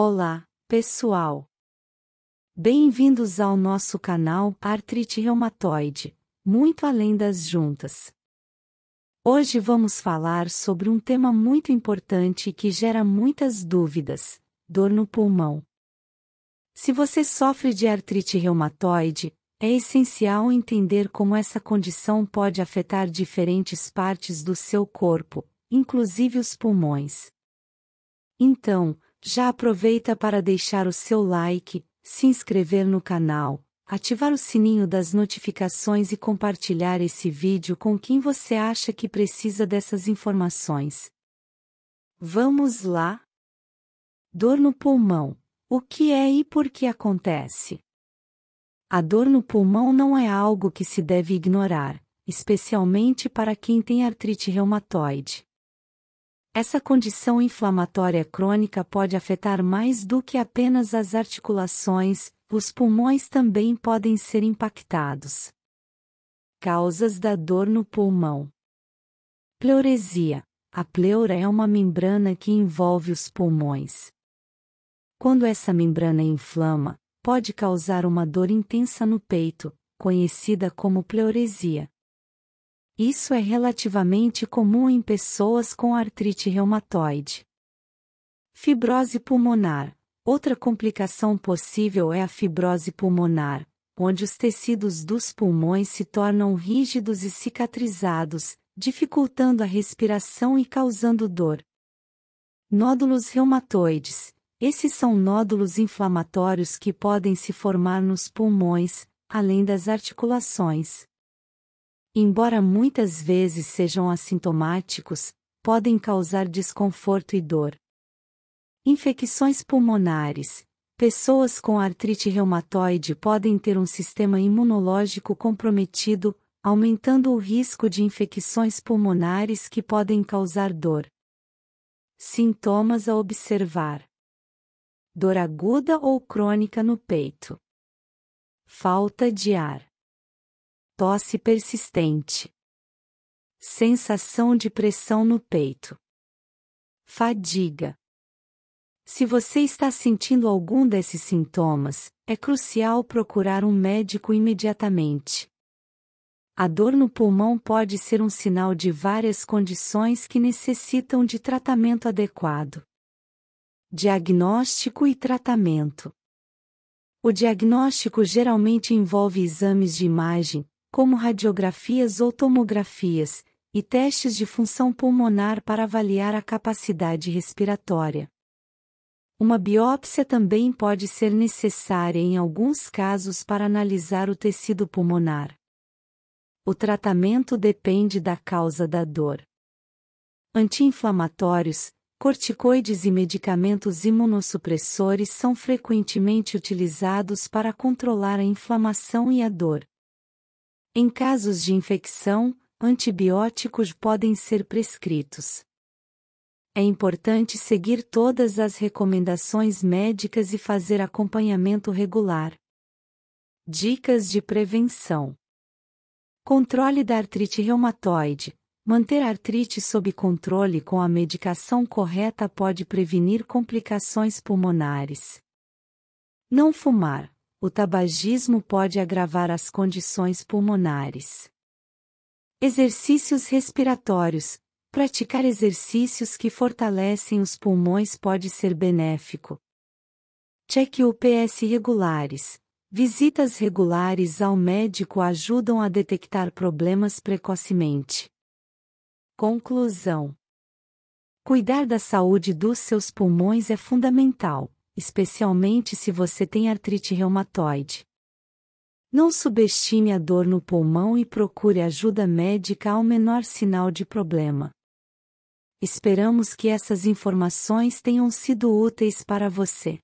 Olá, pessoal! Bem-vindos ao nosso canal Artrite Reumatoide, muito além das juntas. Hoje vamos falar sobre um tema muito importante que gera muitas dúvidas: dor no pulmão. Se você sofre de artrite reumatoide, é essencial entender como essa condição pode afetar diferentes partes do seu corpo, inclusive os pulmões. Então, já aproveita para deixar o seu like, se inscrever no canal, ativar o sininho das notificações e compartilhar esse vídeo com quem você acha que precisa dessas informações. Vamos lá? Dor no pulmão. O que é e por que acontece? A dor no pulmão não é algo que se deve ignorar, especialmente para quem tem artrite reumatoide. Essa condição inflamatória crônica pode afetar mais do que apenas as articulações, os pulmões também podem ser impactados. Causas da dor no pulmão: Pleuresia. A pleura é uma membrana que envolve os pulmões. Quando essa membrana inflama, pode causar uma dor intensa no peito, conhecida como pleuresia. Isso é relativamente comum em pessoas com artrite reumatoide. Fibrose pulmonar. Outra complicação possível é a fibrose pulmonar, onde os tecidos dos pulmões se tornam rígidos e cicatrizados, dificultando a respiração e causando dor. Nódulos reumatoides. Esses são nódulos inflamatórios que podem se formar nos pulmões, além das articulações embora muitas vezes sejam assintomáticos, podem causar desconforto e dor. Infecções pulmonares. Pessoas com artrite reumatoide podem ter um sistema imunológico comprometido, aumentando o risco de infecções pulmonares que podem causar dor. Sintomas a observar: dor aguda ou crônica no peito, falta de ar, Tosse persistente. Sensação de pressão no peito. Fadiga. Se você está sentindo algum desses sintomas, é crucial procurar um médico imediatamente. A dor no pulmão pode ser um sinal de várias condições que necessitam de tratamento adequado. Diagnóstico e tratamento: O diagnóstico geralmente envolve exames de imagem, como radiografias ou tomografias, e testes de função pulmonar para avaliar a capacidade respiratória. Uma biópsia também pode ser necessária em alguns casos para analisar o tecido pulmonar. O tratamento depende da causa da dor. Anti-inflamatórios, corticoides e medicamentos imunossupressores são frequentemente utilizados para controlar a inflamação e a dor. Em casos de infecção, antibióticos podem ser prescritos. É importante seguir todas as recomendações médicas e fazer acompanhamento regular. Dicas de prevenção: Controle da artrite reumatoide. Manter a artrite sob controle com a medicação correta pode prevenir complicações pulmonares. Não fumar o tabagismo pode agravar as condições pulmonares. Exercícios respiratórios. Praticar exercícios que fortalecem os pulmões pode ser benéfico. Cheque UPS regulares. Visitas regulares ao médico ajudam a detectar problemas precocemente. Conclusão: Cuidar da saúde dos seus pulmões é fundamental especialmente se você tem artrite reumatoide. Não subestime a dor no pulmão e procure ajuda médica ao menor sinal de problema. Esperamos que essas informações tenham sido úteis para você.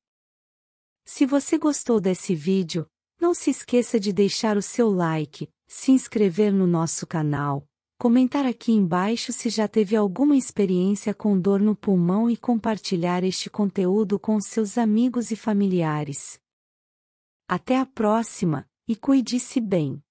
Se você gostou desse vídeo, não se esqueça de deixar o seu like, se inscrever no nosso canal Comentar aqui embaixo se já teve alguma experiência com dor no pulmão e compartilhar este conteúdo com seus amigos e familiares. Até a próxima, e cuide-se bem.